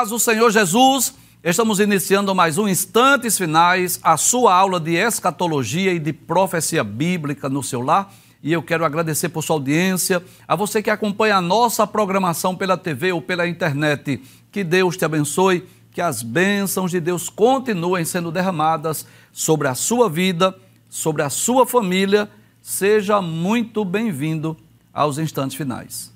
paz o Senhor Jesus. Estamos iniciando mais um Instantes Finais, a sua aula de escatologia e de profecia bíblica no seu lar. E eu quero agradecer por sua audiência, a você que acompanha a nossa programação pela TV ou pela internet. Que Deus te abençoe, que as bênçãos de Deus continuem sendo derramadas sobre a sua vida, sobre a sua família. Seja muito bem-vindo aos instantes finais.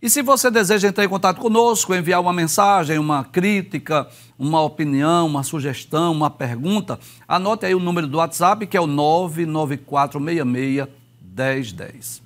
E se você deseja entrar em contato conosco, enviar uma mensagem, uma crítica, uma opinião, uma sugestão, uma pergunta, anote aí o número do WhatsApp que é o 99466 1010.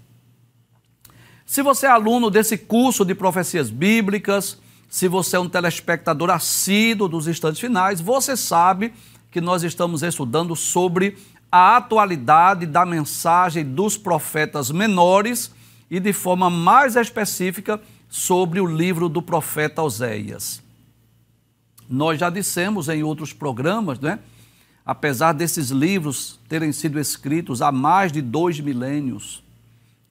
Se você é aluno desse curso de profecias bíblicas, se você é um telespectador assíduo dos instantes finais, você sabe que nós estamos estudando sobre a atualidade da mensagem dos profetas menores e de forma mais específica sobre o livro do profeta Oséias. Nós já dissemos em outros programas, né? apesar desses livros terem sido escritos há mais de dois milênios,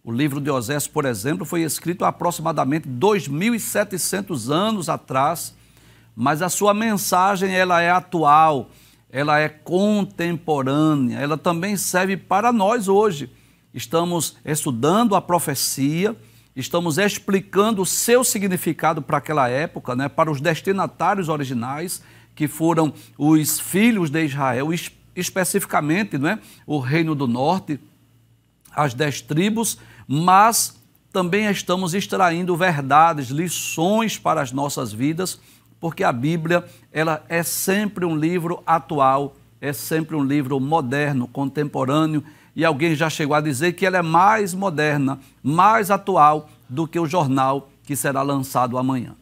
o livro de Oséias, por exemplo, foi escrito há aproximadamente 2.700 anos atrás, mas a sua mensagem ela é atual, ela é contemporânea, ela também serve para nós hoje estamos estudando a profecia, estamos explicando o seu significado para aquela época, né, para os destinatários originais, que foram os filhos de Israel, especificamente né, o Reino do Norte, as dez tribos, mas também estamos extraindo verdades, lições para as nossas vidas, porque a Bíblia ela é sempre um livro atual, é sempre um livro moderno, contemporâneo, e alguém já chegou a dizer que ela é mais moderna, mais atual do que o jornal que será lançado amanhã.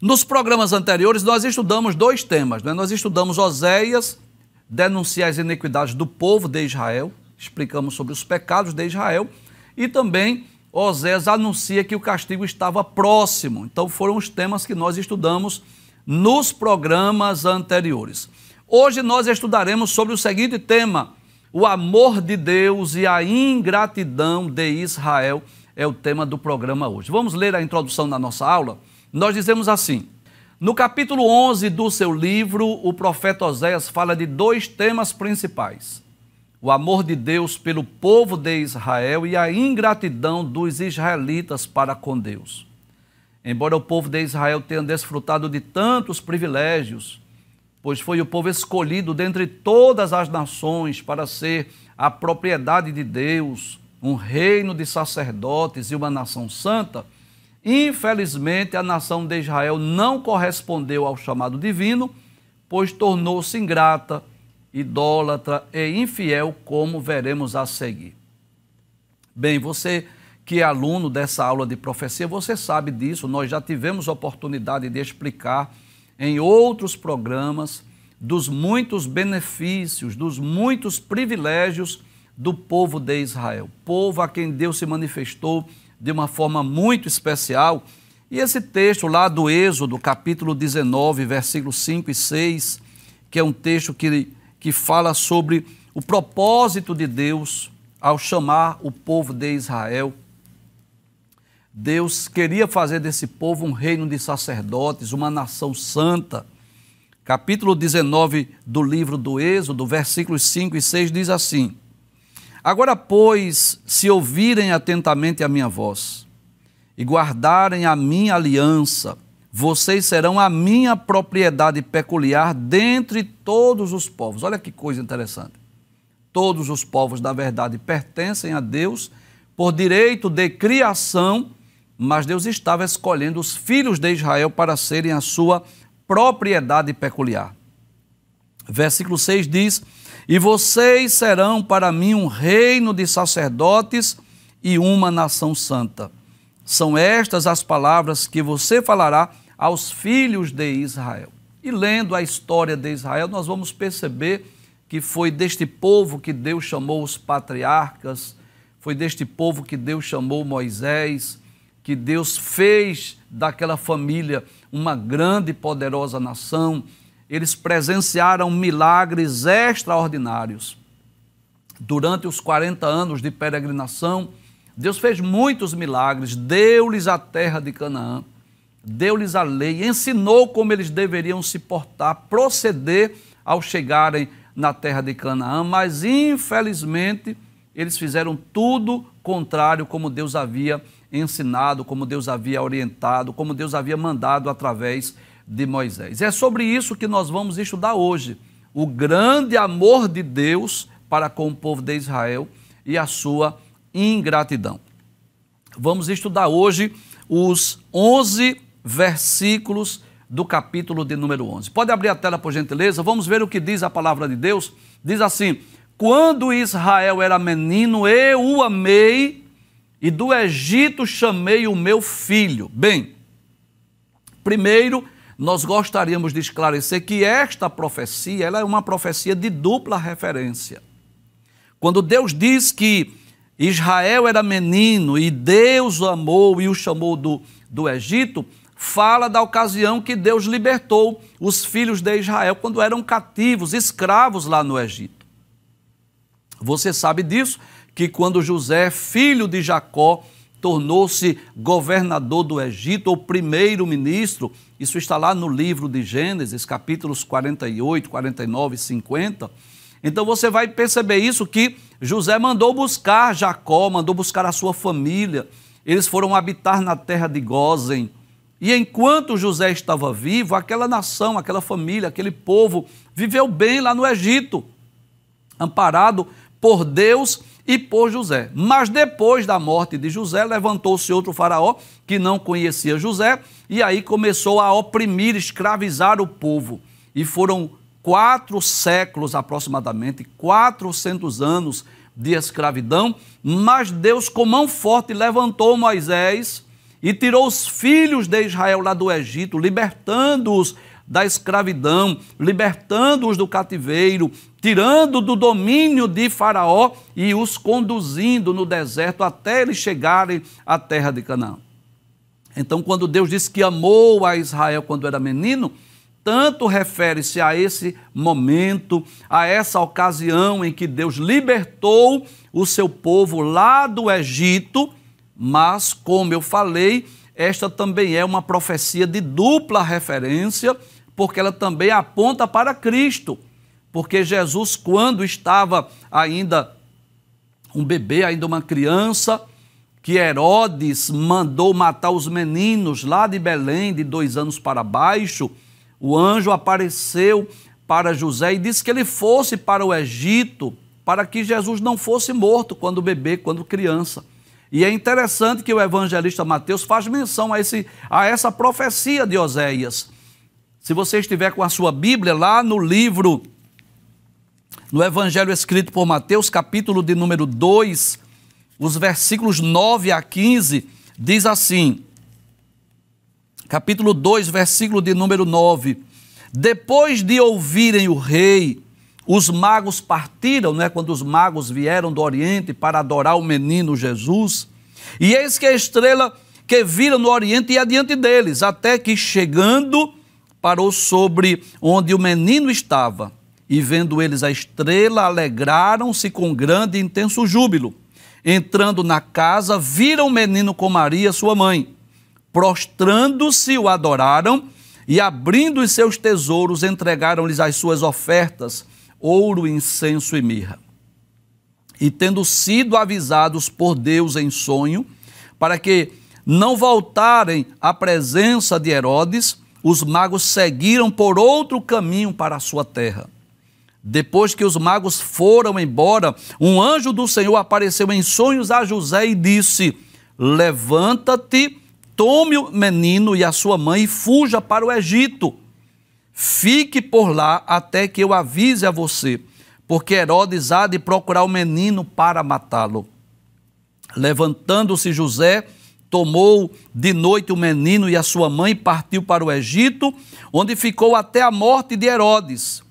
Nos programas anteriores, nós estudamos dois temas. Né? Nós estudamos Oséias, denunciar as iniquidades do povo de Israel, explicamos sobre os pecados de Israel, e também Oséias anuncia que o castigo estava próximo. Então, foram os temas que nós estudamos nos programas anteriores. Hoje nós estudaremos sobre o seguinte tema: o amor de Deus e a ingratidão de Israel é o tema do programa hoje. Vamos ler a introdução da nossa aula? Nós dizemos assim: no capítulo 11 do seu livro, o profeta Oséias fala de dois temas principais: o amor de Deus pelo povo de Israel e a ingratidão dos israelitas para com Deus. Embora o povo de Israel tenha desfrutado de tantos privilégios, pois foi o povo escolhido dentre todas as nações para ser a propriedade de Deus, um reino de sacerdotes e uma nação santa, infelizmente a nação de Israel não correspondeu ao chamado divino, pois tornou-se ingrata, idólatra e infiel, como veremos a seguir. Bem, você que é aluno dessa aula de profecia, você sabe disso, nós já tivemos oportunidade de explicar em outros programas dos muitos benefícios, dos muitos privilégios do povo de Israel, povo a quem Deus se manifestou de uma forma muito especial. E esse texto lá do Êxodo, capítulo 19, versículos 5 e 6, que é um texto que, que fala sobre o propósito de Deus ao chamar o povo de Israel Deus queria fazer desse povo um reino de sacerdotes, uma nação santa. Capítulo 19 do livro do Êxodo, versículos 5 e 6 diz assim: Agora, pois, se ouvirem atentamente a minha voz e guardarem a minha aliança, vocês serão a minha propriedade peculiar dentre todos os povos. Olha que coisa interessante. Todos os povos, da verdade, pertencem a Deus por direito de criação mas Deus estava escolhendo os filhos de Israel para serem a sua propriedade peculiar. Versículo 6 diz: E vocês serão para mim um reino de sacerdotes e uma nação santa. São estas as palavras que você falará aos filhos de Israel. E lendo a história de Israel, nós vamos perceber que foi deste povo que Deus chamou os patriarcas, foi deste povo que Deus chamou Moisés, que Deus fez daquela família uma grande e poderosa nação. Eles presenciaram milagres extraordinários. Durante os 40 anos de peregrinação, Deus fez muitos milagres, deu-lhes a terra de Canaã, deu-lhes a lei, ensinou como eles deveriam se portar, proceder ao chegarem na terra de Canaã, mas infelizmente eles fizeram tudo contrário como Deus havia ensinado, como Deus havia orientado, como Deus havia mandado através de Moisés. É sobre isso que nós vamos estudar hoje, o grande amor de Deus para com o povo de Israel e a sua ingratidão. Vamos estudar hoje os 11 versículos do capítulo de número 11. Pode abrir a tela, por gentileza? Vamos ver o que diz a palavra de Deus. Diz assim: Quando Israel era menino, eu o amei e do Egito chamei o meu filho. Bem, primeiro, nós gostaríamos de esclarecer que esta profecia ela é uma profecia de dupla referência. Quando Deus diz que Israel era menino e Deus o amou e o chamou do, do Egito, fala da ocasião que Deus libertou os filhos de Israel quando eram cativos, escravos lá no Egito. Você sabe disso, que quando José, filho de Jacó, tornou-se governador do Egito, ou primeiro-ministro, isso está lá no livro de Gênesis, capítulos 48, 49 e 50. Então você vai perceber isso que José mandou buscar Jacó, mandou buscar a sua família. Eles foram habitar na terra de Gozen. E enquanto José estava vivo, aquela nação, aquela família, aquele povo viveu bem lá no Egito, amparado por Deus e por José. Mas depois da morte de José, levantou-se outro faraó que não conhecia José, e aí começou a oprimir, escravizar o povo. E foram quatro séculos aproximadamente, 400 anos de escravidão, mas Deus, com mão forte, levantou Moisés e tirou os filhos de Israel lá do Egito, libertando-os da escravidão, libertando-os do cativeiro, tirando do domínio de Faraó e os conduzindo no deserto até eles chegarem à terra de Canaã. Então, quando Deus disse que amou a Israel quando era menino, tanto refere-se a esse momento, a essa ocasião em que Deus libertou o seu povo lá do Egito, mas, como eu falei, esta também é uma profecia de dupla referência, porque ela também aponta para Cristo porque Jesus, quando estava ainda um bebê, ainda uma criança, que Herodes mandou matar os meninos lá de Belém, de dois anos para baixo, o anjo apareceu para José e disse que ele fosse para o Egito para que Jesus não fosse morto quando bebê, quando criança. E é interessante que o evangelista Mateus faz menção a, esse, a essa profecia de Oséias. Se você estiver com a sua Bíblia lá no livro no Evangelho escrito por Mateus, capítulo de número 2, os versículos 9 a 15, diz assim: capítulo 2, versículo de número 9. Depois de ouvirem o rei, os magos partiram, né, quando os magos vieram do Oriente para adorar o menino Jesus. E eis que a estrela que viram no Oriente ia diante deles, até que chegando, parou sobre onde o menino estava. E vendo eles a estrela, alegraram-se com grande e intenso júbilo. Entrando na casa, viram o menino com Maria, sua mãe. Prostrando-se, o adoraram e, abrindo os seus tesouros, entregaram-lhes as suas ofertas: ouro, incenso e mirra. E tendo sido avisados por Deus em sonho, para que não voltarem à presença de Herodes, os magos seguiram por outro caminho para a sua terra. Depois que os magos foram embora, um anjo do Senhor apareceu em sonhos a José e disse: Levanta-te, tome o menino e a sua mãe e fuja para o Egito. Fique por lá até que eu avise a você, porque Herodes há de procurar o menino para matá-lo. Levantando-se José, tomou de noite o menino e a sua mãe e partiu para o Egito, onde ficou até a morte de Herodes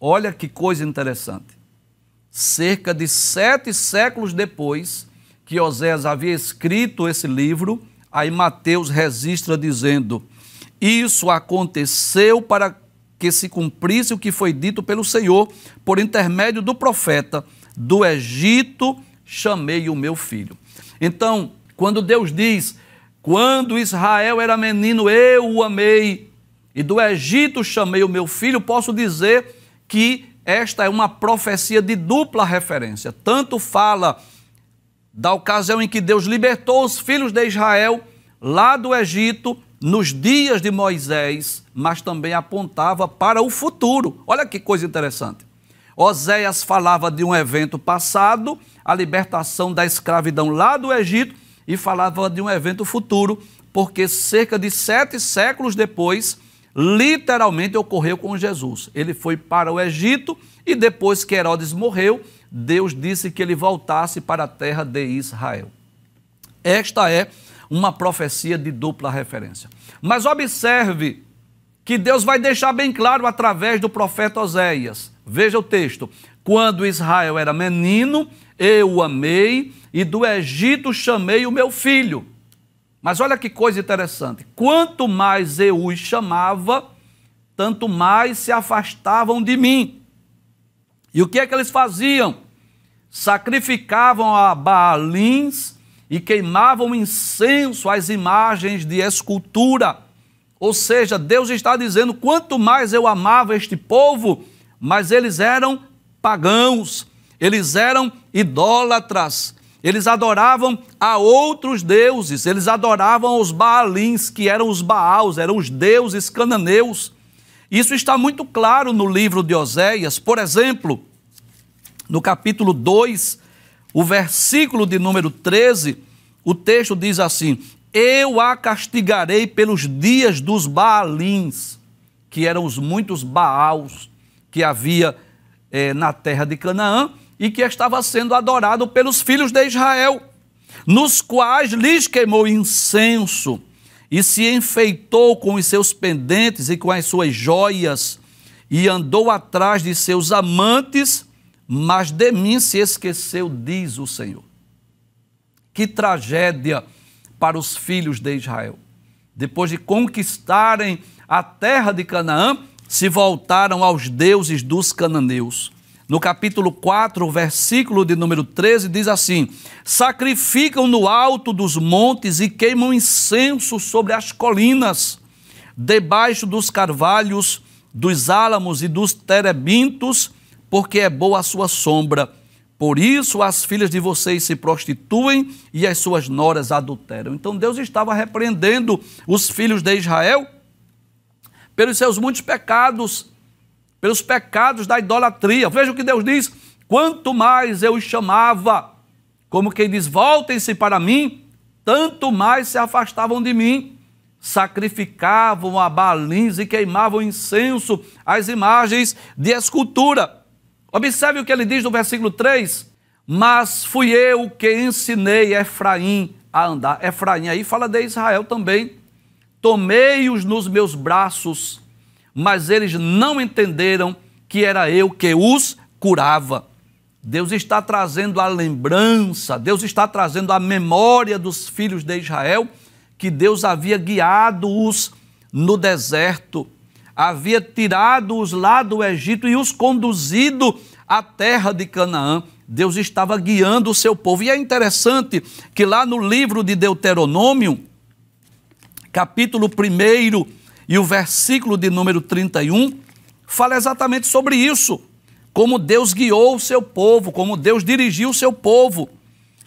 Olha que coisa interessante. Cerca de sete séculos depois que Osés havia escrito esse livro, aí Mateus registra dizendo: Isso aconteceu para que se cumprisse o que foi dito pelo Senhor, por intermédio do profeta: Do Egito chamei o meu filho. Então, quando Deus diz: Quando Israel era menino, eu o amei, e do Egito chamei o meu filho, posso dizer que esta é uma profecia de dupla referência. Tanto fala da ocasião em que Deus libertou os filhos de Israel lá do Egito, nos dias de Moisés, mas também apontava para o futuro. Olha que coisa interessante. Oséias falava de um evento passado, a libertação da escravidão lá do Egito, e falava de um evento futuro, porque cerca de sete séculos depois, literalmente ocorreu com Jesus. Ele foi para o Egito e depois que Herodes morreu, Deus disse que ele voltasse para a terra de Israel. Esta é uma profecia de dupla referência. Mas observe que Deus vai deixar bem claro através do profeta Oséias. Veja o texto. Quando Israel era menino, eu o amei e do Egito chamei o meu filho. Mas olha que coisa interessante: quanto mais eu os chamava, tanto mais se afastavam de mim. E o que é que eles faziam? Sacrificavam a Baalins e queimavam incenso às imagens de escultura. Ou seja, Deus está dizendo: quanto mais eu amava este povo, mas eles eram pagãos, eles eram idólatras, eles adoravam a outros deuses, eles adoravam aos Baalins, que eram os Baals, eram os deuses cananeus. Isso está muito claro no livro de Oséias, por exemplo, no capítulo 2, o versículo de número 13, o texto diz assim: Eu a castigarei pelos dias dos Baalins, que eram os muitos Baals que havia eh, na terra de Canaã e que estava sendo adorado pelos filhos de Israel, nos quais lhes queimou incenso e se enfeitou com os seus pendentes e com as suas joias e andou atrás de seus amantes, mas de mim se esqueceu, diz o Senhor. Que tragédia para os filhos de Israel. Depois de conquistarem a terra de Canaã, se voltaram aos deuses dos cananeus no capítulo 4, versículo de número 13, diz assim: Sacrificam no alto dos montes e queimam incenso sobre as colinas, debaixo dos carvalhos, dos álamos e dos terebintos, porque é boa a sua sombra. Por isso as filhas de vocês se prostituem e as suas noras adulteram. Então Deus estava repreendendo os filhos de Israel pelos seus muitos pecados pelos pecados da idolatria. Veja o que Deus diz: quanto mais eu os chamava, como quem diz, voltem-se para mim, tanto mais se afastavam de mim. Sacrificavam a balins e queimavam incenso às imagens de escultura. Observe o que ele diz no versículo 3: Mas fui eu que ensinei Efraim a andar. Efraim aí fala de Israel também. Tomei-os nos meus braços mas eles não entenderam que era eu que os curava. Deus está trazendo a lembrança, Deus está trazendo a memória dos filhos de Israel, que Deus havia guiado-os no deserto, havia tirado-os lá do Egito e os conduzido à terra de Canaã. Deus estava guiando o seu povo. E é interessante que lá no livro de Deuteronômio, capítulo 1, e o versículo de número 31 fala exatamente sobre isso. Como Deus guiou o seu povo, como Deus dirigiu o seu povo.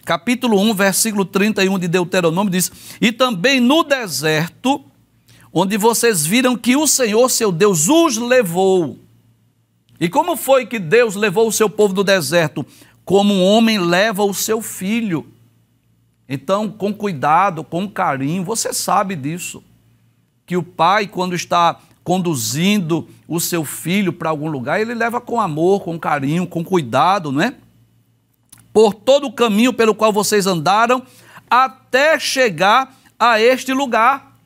Capítulo 1, versículo 31 de Deuteronômio diz: E também no deserto, onde vocês viram que o Senhor, seu Deus, os levou. E como foi que Deus levou o seu povo do deserto? Como um homem leva o seu filho. Então, com cuidado, com carinho, você sabe disso que o pai, quando está conduzindo o seu filho para algum lugar, ele leva com amor, com carinho, com cuidado, não é? Por todo o caminho pelo qual vocês andaram até chegar a este lugar.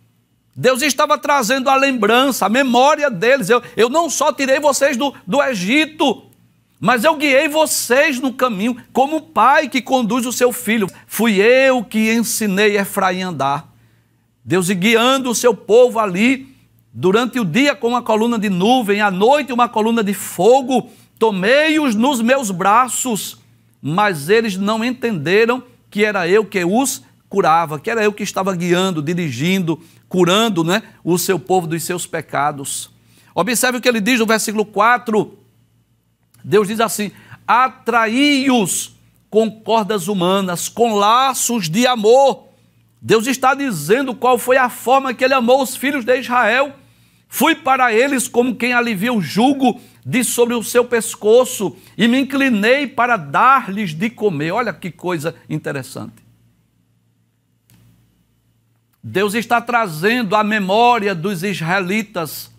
Deus estava trazendo a lembrança, a memória deles. Eu, eu não só tirei vocês do, do Egito, mas eu guiei vocês no caminho, como o pai que conduz o seu filho. Fui eu que ensinei Efraim a andar. Deus guiando o seu povo ali durante o dia com uma coluna de nuvem, à noite uma coluna de fogo. Tomei-os nos meus braços, mas eles não entenderam que era eu que os curava, que era eu que estava guiando, dirigindo, curando né, o seu povo dos seus pecados. Observe o que ele diz no versículo 4. Deus diz assim: atraí-os com cordas humanas, com laços de amor Deus está dizendo qual foi a forma que ele amou os filhos de Israel. Fui para eles como quem alivia o jugo de sobre o seu pescoço e me inclinei para dar-lhes de comer. Olha que coisa interessante. Deus está trazendo a memória dos israelitas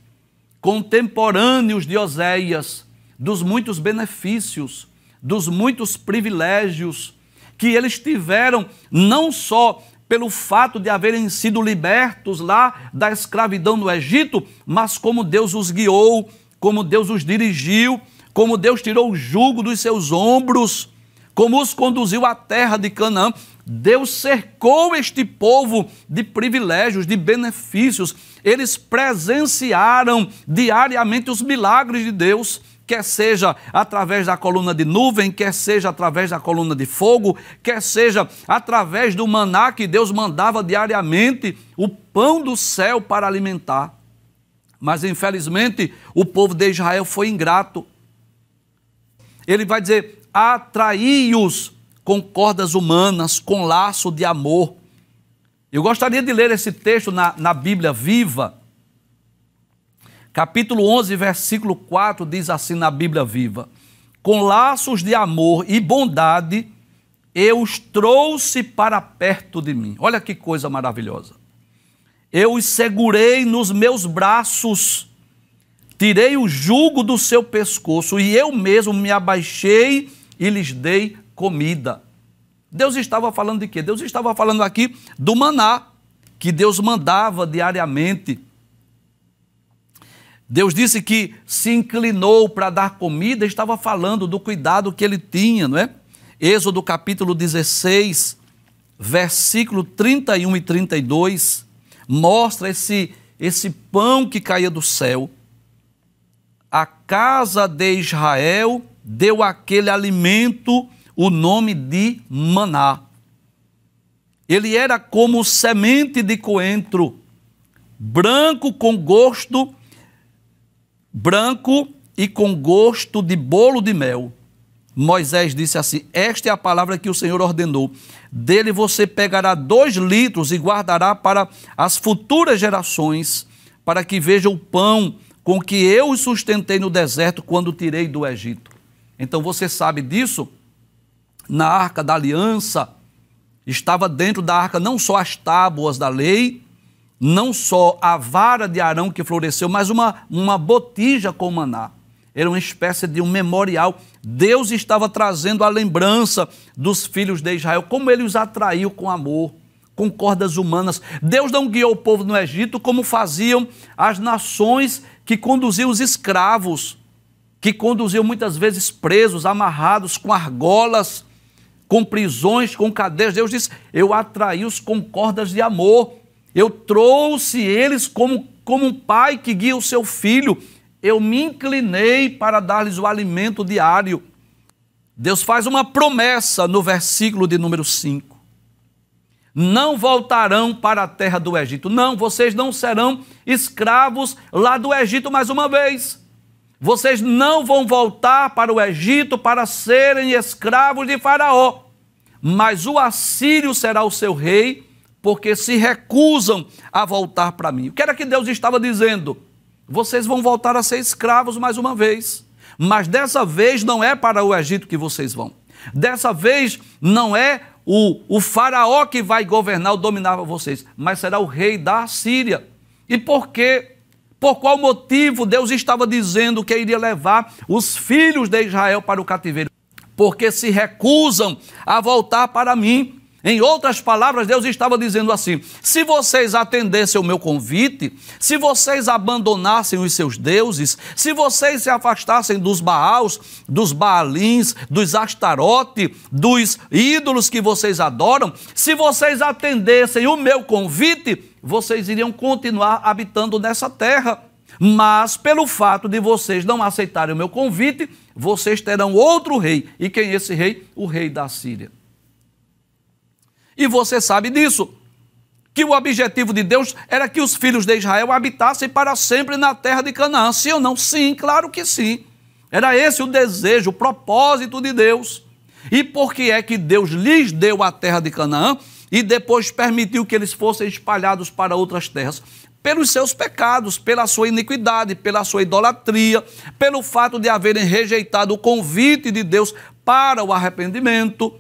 contemporâneos de Oséias, dos muitos benefícios, dos muitos privilégios que eles tiveram, não só pelo fato de haverem sido libertos lá da escravidão no Egito, mas como Deus os guiou, como Deus os dirigiu, como Deus tirou o jugo dos seus ombros, como os conduziu à terra de Canaã. Deus cercou este povo de privilégios, de benefícios. Eles presenciaram diariamente os milagres de Deus quer seja através da coluna de nuvem, quer seja através da coluna de fogo, quer seja através do maná que Deus mandava diariamente, o pão do céu para alimentar. Mas infelizmente o povo de Israel foi ingrato. Ele vai dizer: atraí-os com cordas humanas, com laço de amor. Eu gostaria de ler esse texto na, na Bíblia viva, Capítulo 11, versículo 4 diz assim na Bíblia Viva: Com laços de amor e bondade eu os trouxe para perto de mim. Olha que coisa maravilhosa. Eu os segurei nos meus braços, tirei o jugo do seu pescoço e eu mesmo me abaixei e lhes dei comida. Deus estava falando de quê? Deus estava falando aqui do maná que Deus mandava diariamente Deus disse que se inclinou para dar comida, estava falando do cuidado que ele tinha, não é? Êxodo capítulo 16, versículo 31 e 32, mostra esse, esse pão que caía do céu. A casa de Israel deu aquele alimento o nome de maná. Ele era como semente de coentro, branco com gosto branco e com gosto de bolo de mel. Moisés disse assim: Esta é a palavra que o Senhor ordenou. Dele você pegará dois litros e guardará para as futuras gerações, para que vejam o pão com que eu os sustentei no deserto quando tirei do Egito. Então você sabe disso? Na arca da aliança, estava dentro da arca não só as tábuas da lei, não só a vara de Arão que floresceu, mas uma, uma botija com maná. Era uma espécie de um memorial. Deus estava trazendo a lembrança dos filhos de Israel, como ele os atraiu com amor, com cordas humanas. Deus não guiou o povo no Egito como faziam as nações que conduziam os escravos, que conduziam muitas vezes presos, amarrados com argolas, com prisões, com cadeias. Deus diz: Eu atraí-os com cordas de amor eu trouxe eles como, como um pai que guia o seu filho. Eu me inclinei para dar-lhes o alimento diário. Deus faz uma promessa no versículo de número 5. Não voltarão para a terra do Egito. Não, vocês não serão escravos lá do Egito mais uma vez. Vocês não vão voltar para o Egito para serem escravos de Faraó. Mas o Assírio será o seu rei porque se recusam a voltar para mim. O que era que Deus estava dizendo? Vocês vão voltar a ser escravos mais uma vez, mas dessa vez não é para o Egito que vocês vão. Dessa vez não é o, o faraó que vai governar ou dominar vocês, mas será o rei da Síria. E por quê? Por qual motivo Deus estava dizendo que iria levar os filhos de Israel para o cativeiro? Porque se recusam a voltar para mim em outras palavras, Deus estava dizendo assim: se vocês atendessem o meu convite, se vocês abandonassem os seus deuses, se vocês se afastassem dos Baals, dos Baalins, dos Astarote, dos ídolos que vocês adoram, se vocês atendessem o meu convite, vocês iriam continuar habitando nessa terra. Mas pelo fato de vocês não aceitarem o meu convite, vocês terão outro rei. E quem é esse rei? O rei da Síria. E você sabe disso. Que o objetivo de Deus era que os filhos de Israel habitassem para sempre na terra de Canaã. Sim ou não? Sim, claro que sim. Era esse o desejo, o propósito de Deus. E por que é que Deus lhes deu a terra de Canaã e depois permitiu que eles fossem espalhados para outras terras? Pelos seus pecados, pela sua iniquidade, pela sua idolatria, pelo fato de haverem rejeitado o convite de Deus para o arrependimento.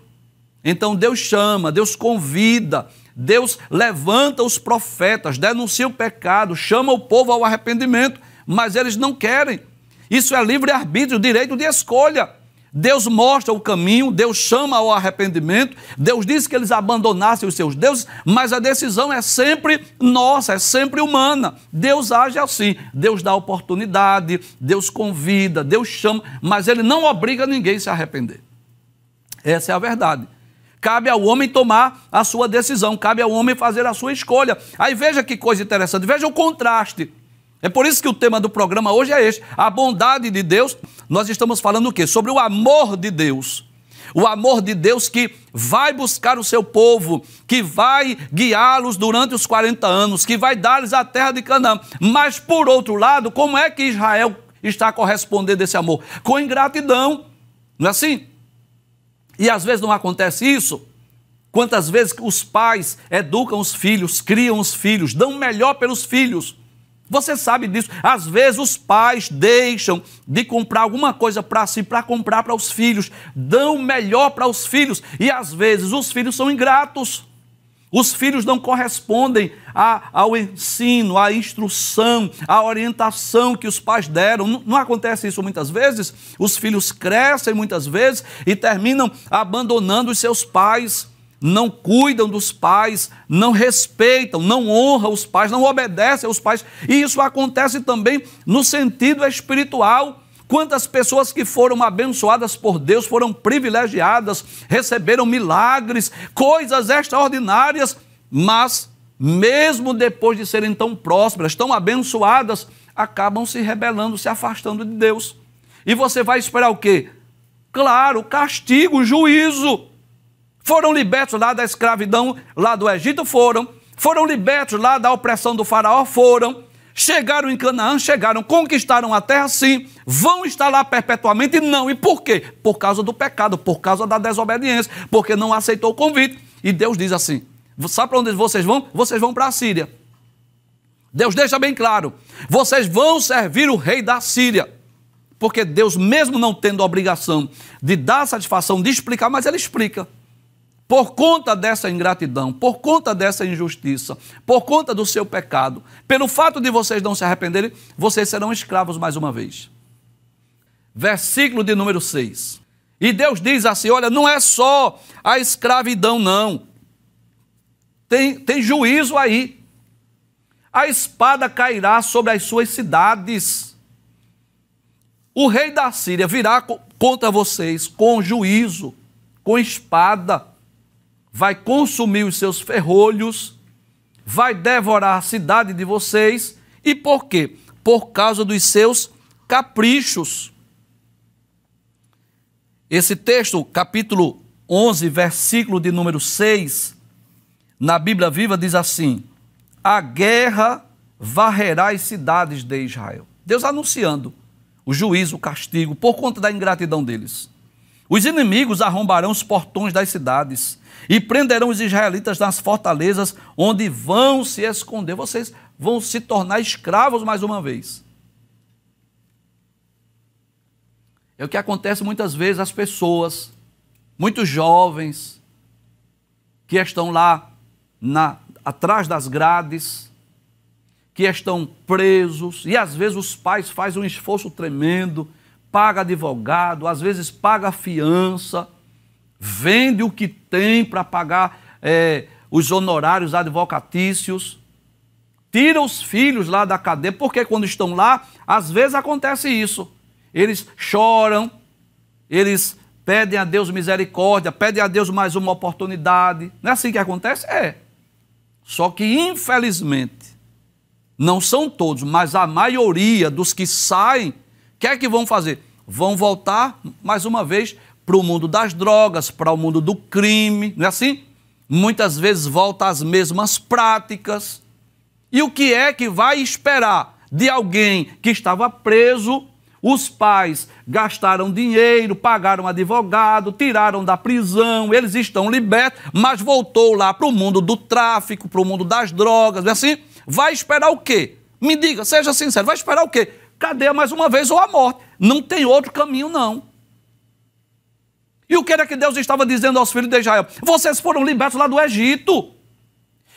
Então Deus chama, Deus convida, Deus levanta os profetas, denuncia o pecado, chama o povo ao arrependimento, mas eles não querem. Isso é livre-arbítrio, direito de escolha. Deus mostra o caminho, Deus chama ao arrependimento, Deus diz que eles abandonassem os seus deuses, mas a decisão é sempre nossa, é sempre humana. Deus age assim, Deus dá oportunidade, Deus convida, Deus chama, mas Ele não obriga ninguém a se arrepender. Essa é a verdade. Cabe ao homem tomar a sua decisão, cabe ao homem fazer a sua escolha. Aí veja que coisa interessante, veja o contraste. É por isso que o tema do programa hoje é este: a bondade de Deus. Nós estamos falando o quê? Sobre o amor de Deus. O amor de Deus que vai buscar o seu povo, que vai guiá-los durante os 40 anos, que vai dar-lhes a terra de Canaã. Mas, por outro lado, como é que Israel está correspondendo a esse amor? Com ingratidão. Não é assim? E às vezes não acontece isso. Quantas vezes os pais educam os filhos, criam os filhos, dão melhor pelos filhos. Você sabe disso. Às vezes os pais deixam de comprar alguma coisa para si para comprar para os filhos, dão melhor para os filhos e às vezes os filhos são ingratos. Os filhos não correspondem a, ao ensino, à instrução, à orientação que os pais deram. Não, não, acontece isso muitas vezes? Os filhos crescem muitas vezes e terminam abandonando os seus pais, não cuidam dos pais, não respeitam, não honram os pais, não obedecem aos pais. E isso acontece também no sentido espiritual. Quantas pessoas que foram abençoadas por Deus, foram privilegiadas, receberam milagres, coisas extraordinárias, mas mesmo depois de serem tão prósperas, tão abençoadas, acabam se rebelando, se afastando de Deus. E você vai esperar o quê? Claro, castigo, juízo. Foram libertos lá da escravidão, lá do Egito, foram. Foram libertos lá da opressão do Faraó, foram. Chegaram em Canaã, chegaram, conquistaram a terra, sim. Vão estar lá perpetuamente? Não. E por quê? Por causa do pecado, por causa da desobediência, porque não aceitou o convite. E Deus diz assim: sabe para onde vocês vão? Vocês vão para a Síria. Deus deixa bem claro: vocês vão servir o rei da Síria. Porque Deus, mesmo não tendo a obrigação de dar satisfação, de explicar, mas ele explica por conta dessa ingratidão, por conta dessa injustiça, por conta do seu pecado, pelo fato de vocês não se arrependerem, vocês serão escravos mais uma vez. Versículo de número 6. E Deus diz assim: olha, não é só a escravidão, não. Tem, tem juízo aí. A espada cairá sobre as suas cidades. O rei da Síria virá contra vocês com juízo, com espada vai consumir os seus ferrolhos, vai devorar a cidade de vocês. E por quê? Por causa dos seus caprichos. Esse texto, capítulo 11, versículo de número 6, na Bíblia Viva diz assim: A guerra varrerá as cidades de Israel. Deus anunciando o juízo, o castigo, por conta da ingratidão deles. Os inimigos arrombarão os portões das cidades e prenderão os israelitas nas fortalezas, onde vão se esconder. Vocês vão se tornar escravos mais uma vez. É o que acontece muitas vezes às pessoas, muitos jovens, que estão lá na, atrás das grades, que estão presos, e às vezes os pais fazem um esforço tremendo, paga advogado, às vezes paga fiança, vende o que tem para pagar é, os honorários advocatícios, tira os filhos lá da cadeia, porque quando estão lá, às vezes acontece isso. Eles choram, eles pedem a Deus misericórdia, pedem a Deus mais uma oportunidade. Não é assim que acontece? É. Só que, infelizmente, não são todos, mas a maioria dos que saem, o que é que vão fazer? Vão voltar mais uma vez para o mundo das drogas, para o mundo do crime, não é assim? Muitas vezes volta às mesmas práticas. E o que é que vai esperar de alguém que estava preso? Os pais gastaram dinheiro, pagaram advogado, tiraram da prisão, eles estão libertos, mas voltou lá para o mundo do tráfico, para o mundo das drogas, não é assim? Vai esperar o quê? Me diga, seja sincero, vai esperar o quê? Cadê mais uma vez ou a morte? Não tem outro caminho, não. E o que era que Deus estava dizendo aos filhos de Israel? Vocês foram libertos lá do Egito.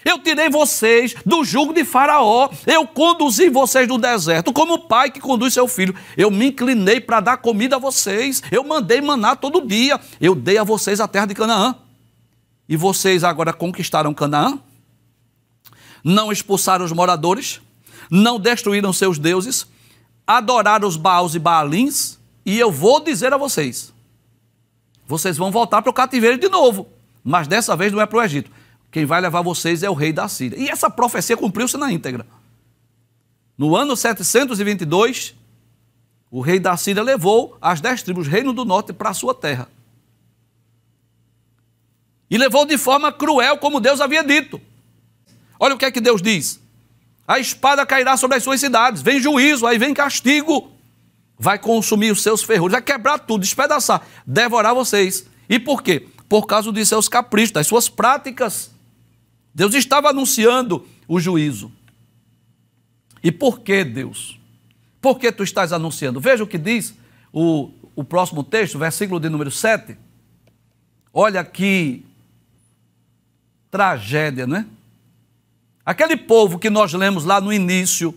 Eu tirei vocês do jugo de Faraó. Eu conduzi vocês do deserto, como o pai que conduz seu filho. Eu me inclinei para dar comida a vocês. Eu mandei maná todo dia. Eu dei a vocês a terra de Canaã. E vocês agora conquistaram Canaã? Não expulsaram os moradores? Não destruíram seus deuses? Adoraram os Baals e Baalins? E eu vou dizer a vocês: vocês vão voltar para o cativeiro de novo. Mas dessa vez não é para o Egito. Quem vai levar vocês é o rei da Síria. E essa profecia cumpriu-se na íntegra. No ano 722, o rei da Síria levou as dez tribos reino do norte para a sua terra. E levou de forma cruel, como Deus havia dito. Olha o que é que Deus diz: a espada cairá sobre as suas cidades, vem juízo, aí vem castigo vai consumir os seus ferrolhos, vai quebrar tudo, despedaçar, devorar vocês. E por quê? Por causa de seus caprichos, das suas práticas. Deus estava anunciando o juízo. E por que, Deus? Por que tu estás anunciando? Veja o que diz o, o próximo texto, versículo de número 7. Olha que tragédia, né? Aquele povo que nós lemos lá no início,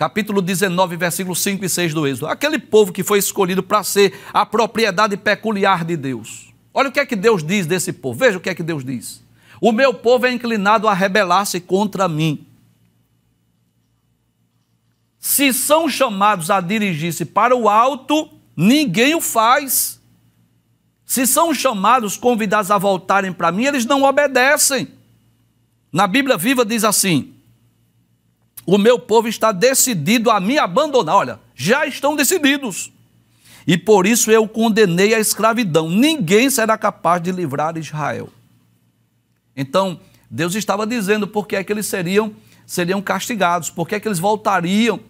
capítulo 19, versículos 5 e 6 do Êxodo. Aquele povo que foi escolhido para ser a propriedade peculiar de Deus. Olha o que é que Deus diz desse povo. Veja o que é que Deus diz. O meu povo é inclinado a rebelar-se contra mim. Se são chamados a dirigir-se para o alto, ninguém o faz. Se são chamados, convidados a voltarem para mim, eles não obedecem. Na Bíblia Viva diz assim: o meu povo está decidido a me abandonar. Olha, já estão decididos. E por isso eu condenei a escravidão. Ninguém será capaz de livrar Israel. Então, Deus estava dizendo por que é que eles seriam, seriam castigados, por que é que eles voltariam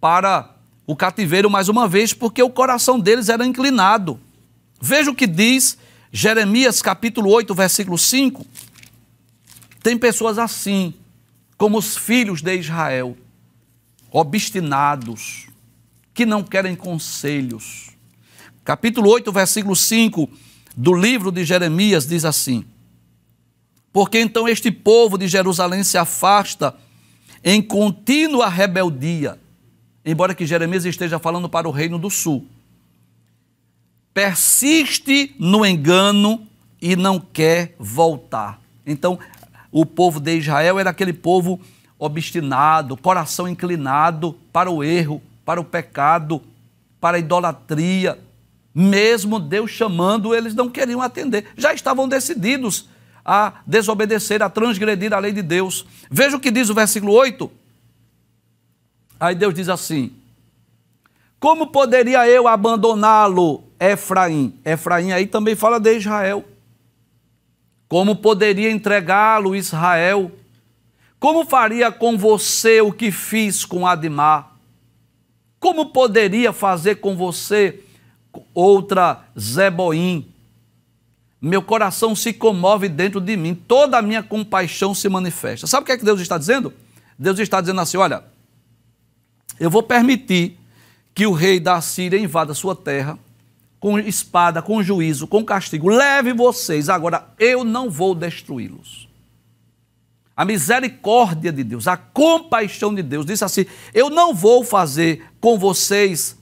para o cativeiro mais uma vez, porque o coração deles era inclinado. Veja o que diz Jeremias capítulo 8, versículo 5. Tem pessoas assim, como os filhos de Israel, obstinados, que não querem conselhos. Capítulo 8, versículo 5 do livro de Jeremias diz assim: Porque então este povo de Jerusalém se afasta em contínua rebeldia, embora que Jeremias esteja falando para o reino do sul. Persiste no engano e não quer voltar. Então, o povo de Israel era aquele povo obstinado, coração inclinado para o erro, para o pecado, para a idolatria. Mesmo Deus chamando, eles não queriam atender. Já estavam decididos a desobedecer, a transgredir a lei de Deus. Veja o que diz o versículo 8. Aí Deus diz assim: Como poderia eu abandoná-lo, Efraim? Efraim aí também fala de Israel. Como poderia entregá-lo Israel? Como faria com você o que fiz com Adimá? Como poderia fazer com você outra Zeboim? Meu coração se comove dentro de mim, toda a minha compaixão se manifesta. Sabe o que é que Deus está dizendo? Deus está dizendo assim: olha, eu vou permitir que o rei da Síria invada sua terra, com espada, com juízo, com castigo. Leve vocês, agora eu não vou destruí-los. A misericórdia de Deus, a compaixão de Deus, disse assim: Eu não vou fazer com vocês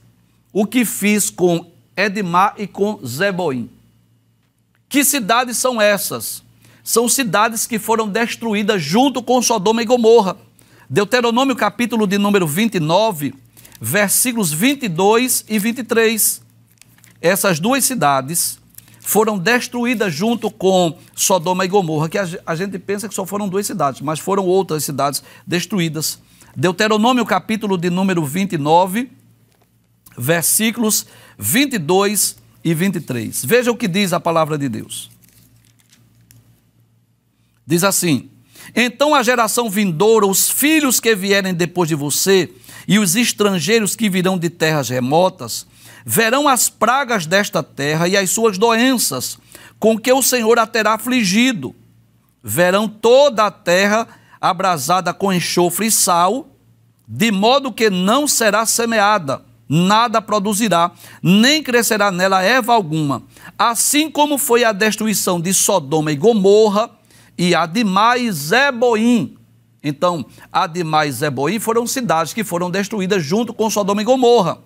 o que fiz com Edmar e com Zeboim. Que cidades são essas? São cidades que foram destruídas junto com Sodoma e Gomorra. Deuteronômio capítulo de número 29, versículos 22 e 23. Essas duas cidades foram destruídas junto com Sodoma e Gomorra, que a gente pensa que só foram duas cidades, mas foram outras cidades destruídas. Deuteronômio capítulo de número 29, versículos 22 e 23. Veja o que diz a palavra de Deus. Diz assim: Então a geração vindoura, os filhos que vierem depois de você e os estrangeiros que virão de terras remotas, verão as pragas desta terra e as suas doenças, com que o Senhor a terá afligido. Verão toda a terra abrasada com enxofre e sal, de modo que não será semeada, nada produzirá, nem crescerá nela erva alguma. Assim como foi a destruição de Sodoma e Gomorra, e Adimá e Zeboim. Então, Adimá e Zeboim foram cidades que foram destruídas junto com Sodoma e Gomorra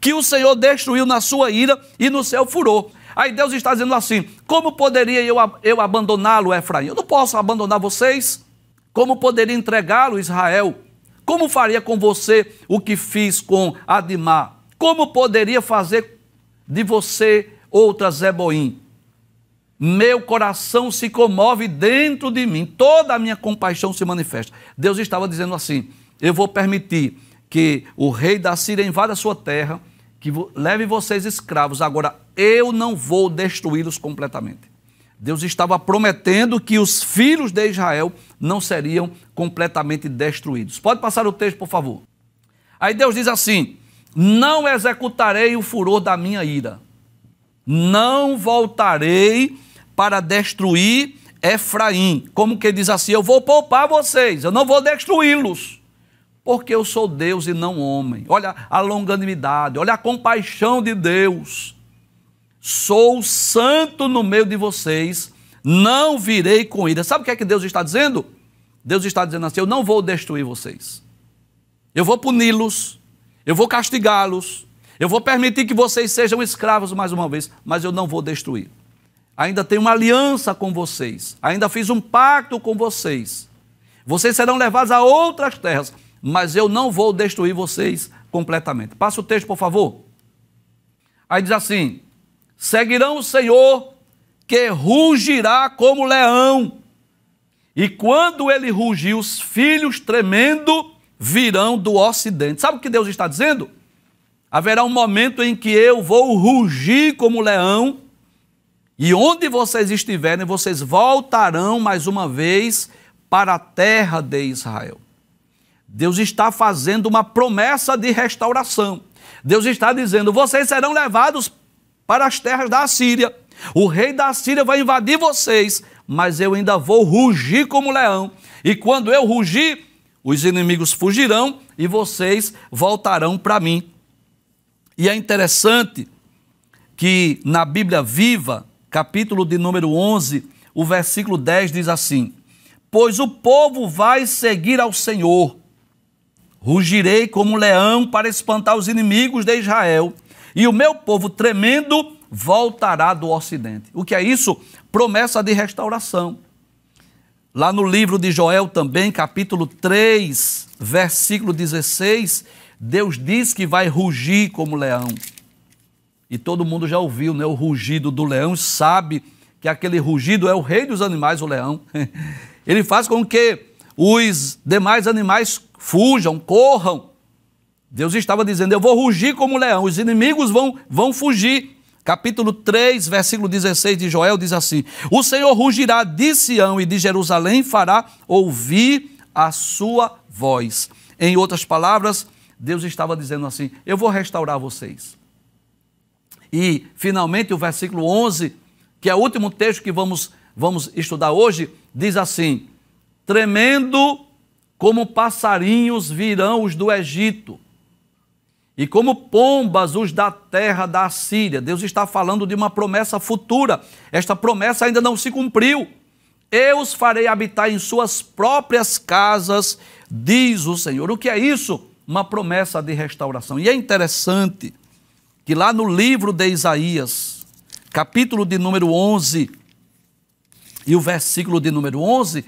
que o Senhor destruiu na sua ira e no seu furor. Aí Deus está dizendo assim: como poderia eu, eu abandoná-lo, Efraim? Eu não posso abandonar vocês. Como poderia entregá-lo, Israel? Como faria com você o que fiz com Adimar? Como poderia fazer de você outra Zeboim? Meu coração se comove dentro de mim, toda a minha compaixão se manifesta. Deus estava dizendo assim: eu vou permitir que o rei da Síria invada a sua terra, que leve vocês escravos, agora eu não vou destruí-los completamente. Deus estava prometendo que os filhos de Israel não seriam completamente destruídos. Pode passar o texto, por favor. Aí Deus diz assim: Não executarei o furor da minha ira, não voltarei para destruir Efraim. Como que diz assim? Eu vou poupar vocês, eu não vou destruí-los. Porque eu sou Deus e não homem. Olha a longanimidade, olha a compaixão de Deus. Sou santo no meio de vocês, não virei com ira. Sabe o que é que Deus está dizendo? Deus está dizendo assim: eu não vou destruir vocês. Eu vou puni-los, eu vou castigá-los, eu vou permitir que vocês sejam escravos mais uma vez, mas eu não vou destruir. Ainda tenho uma aliança com vocês, ainda fiz um pacto com vocês. Vocês serão levados a outras terras, mas eu não vou destruir vocês completamente. Passa o texto, por favor. Aí diz assim: Seguirão o Senhor, que rugirá como leão, e quando ele rugir, os filhos tremendo virão do ocidente. Sabe o que Deus está dizendo? Haverá um momento em que eu vou rugir como leão, e onde vocês estiverem, vocês voltarão mais uma vez para a terra de Israel. Deus está fazendo uma promessa de restauração. Deus está dizendo: vocês serão levados para as terras da Síria. O rei da Síria vai invadir vocês, mas eu ainda vou rugir como leão. E quando eu rugir, os inimigos fugirão e vocês voltarão para mim. E é interessante que na Bíblia Viva, capítulo de número 11, o versículo 10 diz assim: Pois o povo vai seguir ao Senhor, Rugirei como leão para espantar os inimigos de Israel, e o meu povo tremendo voltará do ocidente. O que é isso? Promessa de restauração. Lá no livro de Joel também, capítulo 3, versículo 16, Deus diz que vai rugir como leão. E todo mundo já ouviu né, o rugido do leão, sabe que aquele rugido é o rei dos animais, o leão. Ele faz com que os demais animais fujam, corram. Deus estava dizendo: Eu vou rugir como leão, os inimigos vão, vão fugir. Capítulo 3, versículo 16 de Joel diz assim: O Senhor rugirá de Sião e de Jerusalém fará ouvir a sua voz. Em outras palavras, Deus estava dizendo assim: Eu vou restaurar vocês. E, finalmente, o versículo 11, que é o último texto que vamos, vamos estudar hoje, diz assim: Tremendo como passarinhos virão os do Egito, e como pombas os da terra da Síria. Deus está falando de uma promessa futura. Esta promessa ainda não se cumpriu. Eu os farei habitar em suas próprias casas, diz o Senhor. O que é isso? Uma promessa de restauração. E é interessante que lá no livro de Isaías, capítulo de número 11, e o versículo de número 11,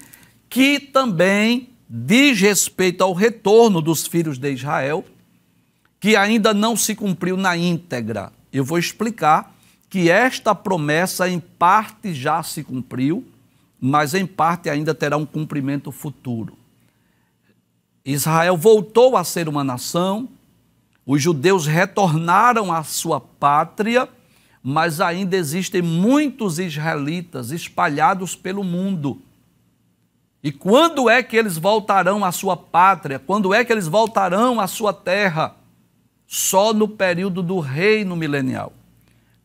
que também diz respeito ao retorno dos filhos de Israel, que ainda não se cumpriu na íntegra. Eu vou explicar que esta promessa, em parte, já se cumpriu, mas em parte ainda terá um cumprimento futuro. Israel voltou a ser uma nação, os judeus retornaram à sua pátria, mas ainda existem muitos israelitas espalhados pelo mundo e quando é que eles voltarão à sua pátria? Quando é que eles voltarão à sua terra? Só no período do reino milenial.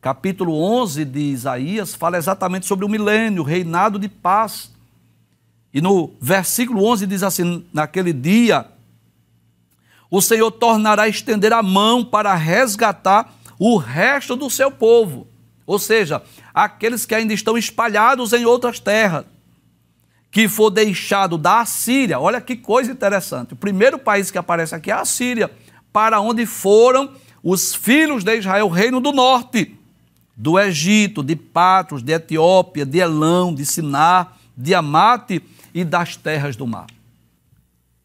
Capítulo 11 de Isaías fala exatamente sobre o milênio, o reinado de paz. E no versículo 11 diz assim: Naquele dia, o Senhor tornará a estender a mão para resgatar o resto do seu povo, ou seja, aqueles que ainda estão espalhados em outras terras que for deixado da Assíria, olha que coisa interessante. O primeiro país que aparece aqui é a Assíria, para onde foram os filhos de Israel, reino do norte, do Egito, de Patros, de Etiópia, de Elão, de Siná, de Amate e das terras do mar.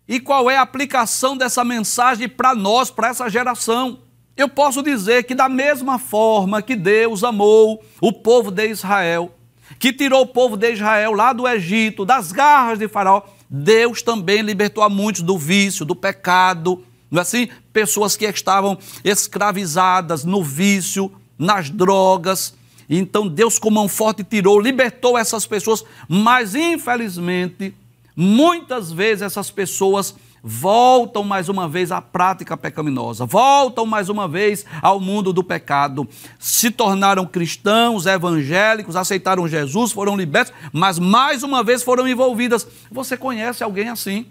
E qual é a aplicação dessa mensagem para nós, para essa geração? Eu posso dizer que, da mesma forma que Deus amou o povo de Israel, que tirou o povo de Israel lá do Egito, das garras de Faraó, Deus também libertou a muitos do vício, do pecado, não é assim? Pessoas que estavam escravizadas no vício, nas drogas. Então Deus, com mão forte, tirou, libertou essas pessoas, mas infelizmente, muitas vezes essas pessoas voltam mais uma vez à prática pecaminosa, voltam mais uma vez ao mundo do pecado, se tornaram cristãos, evangélicos, aceitaram Jesus, foram libertos, mas mais uma vez foram envolvidas. Você conhece alguém assim?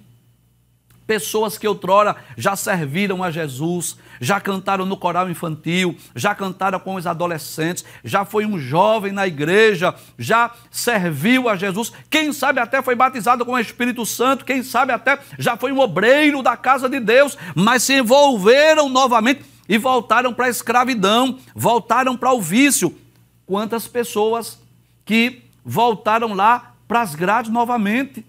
Pessoas que outrora já serviram a Jesus, já cantaram no coral infantil, já cantaram com os adolescentes, já foi um jovem na igreja, já serviu a Jesus, quem sabe até foi batizado com o Espírito Santo, quem sabe até já foi um obreiro da casa de Deus, mas se envolveram novamente e voltaram para a escravidão, voltaram para o vício. Quantas pessoas que voltaram lá para as grades novamente?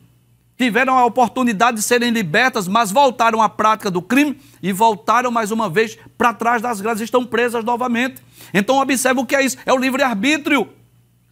tiveram a oportunidade de serem libertas, mas voltaram à prática do crime e voltaram mais uma vez para trás das grades, estão presas novamente. Então observe o que é isso, é o livre-arbítrio.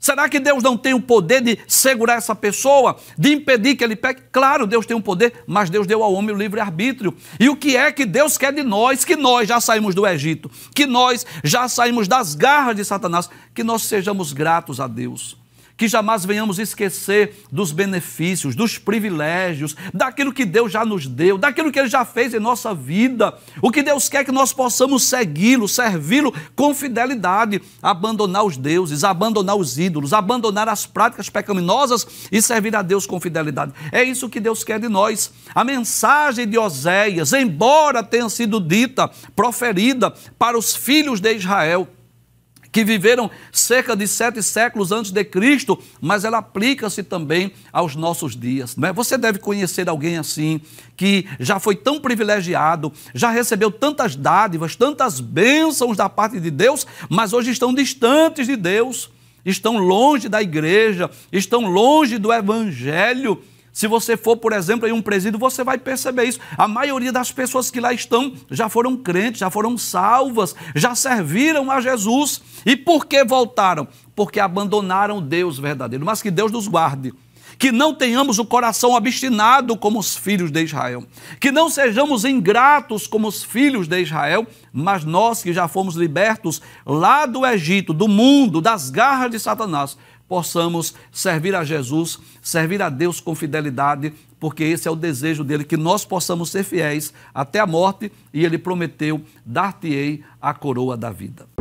Será que Deus não tem o poder de segurar essa pessoa, de impedir que ele peque? Claro, Deus tem o um poder, mas Deus deu ao homem o livre-arbítrio. E o que é que Deus quer de nós? Que nós já saímos do Egito, que nós já saímos das garras de Satanás, que nós sejamos gratos a Deus que jamais venhamos esquecer dos benefícios, dos privilégios, daquilo que Deus já nos deu, daquilo que Ele já fez em nossa vida. O que Deus quer é que nós possamos segui-lo, servi-lo com fidelidade, abandonar os deuses, abandonar os ídolos, abandonar as práticas pecaminosas e servir a Deus com fidelidade. É isso que Deus quer de nós. A mensagem de Oséias, embora tenha sido dita, proferida para os filhos de Israel, que viveram cerca de sete séculos antes de Cristo, mas ela aplica-se também aos nossos dias. é? Você deve conhecer alguém assim, que já foi tão privilegiado, já recebeu tantas dádivas, tantas bênçãos da parte de Deus, mas hoje estão distantes de Deus, estão longe da igreja, estão longe do evangelho se você for, por exemplo, em um presídio, você vai perceber isso. A maioria das pessoas que lá estão já foram crentes, já foram salvas, já serviram a Jesus. E por que voltaram? Porque abandonaram Deus verdadeiro. Mas que Deus nos guarde. Que não tenhamos o coração obstinado como os filhos de Israel. Que não sejamos ingratos como os filhos de Israel, mas nós que já fomos libertos lá do Egito, do mundo, das garras de Satanás, possamos servir a Jesus, servir a Deus com fidelidade, porque esse é o desejo dele, que nós possamos ser fiéis até a morte, e ele prometeu: dar-te-ei a coroa da vida.